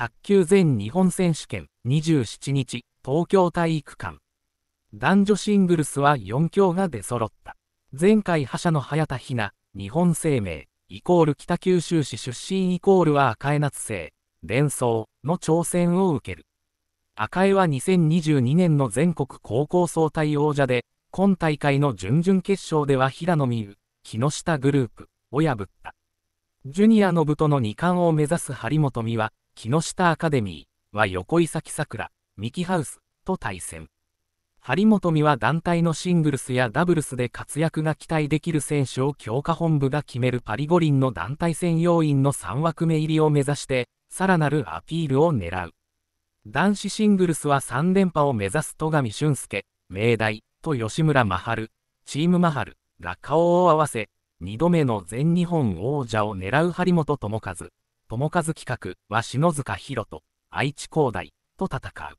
卓球全日本選手権27日東京体育館男女シングルスは4強が出揃った前回覇者の早田ひな日本生命イコール北九州市出身イコールは赤江夏生伝送の挑戦を受ける赤江は2022年の全国高校総体王者で今大会の準々決勝では平野美宇木下グループを破ったジュニアの部との2冠を目指す張本美は木下アカデミーは横井咲さくら、ミキハウスと対戦。張本美は団体のシングルスやダブルスで活躍が期待できる選手を強化本部が決めるパリ五輪の団体戦要員の3枠目入りを目指して、さらなるアピールを狙う。男子シングルスは3連覇を目指す戸上俊介、明大と吉村真春、チーム真春が顔を合わせ、2度目の全日本王者を狙う張本智和。友和企画は篠塚博人、愛知工大と戦う。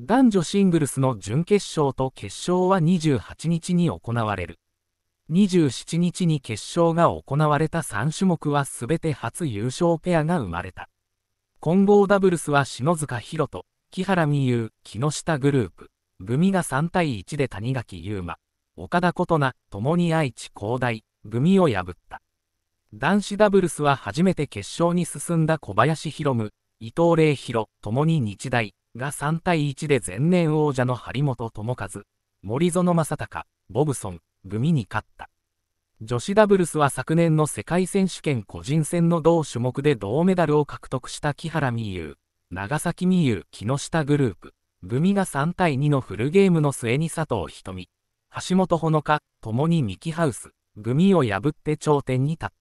男女シングルスの準決勝と決勝は28日に行われる。27日に決勝が行われた3種目は全て初優勝ペアが生まれた。混合ダブルスは篠塚博人、木原美優、木下グループ、組が3対1で谷垣優馬、岡田琴奈、共に愛知工大、組を破った。男子ダブルスは初めて決勝に進んだ小林博夢、伊藤礼博、ともに日大が3対1で前年王者の張本智和、森園正隆、ボブソン、組に勝った。女子ダブルスは昨年の世界選手権個人戦の同種目で銅メダルを獲得した木原美優、長崎美優、木下グループ、組が3対2のフルゲームの末に佐藤瞳、橋本穂香、ともにミキハウス、組を破って頂点に立った。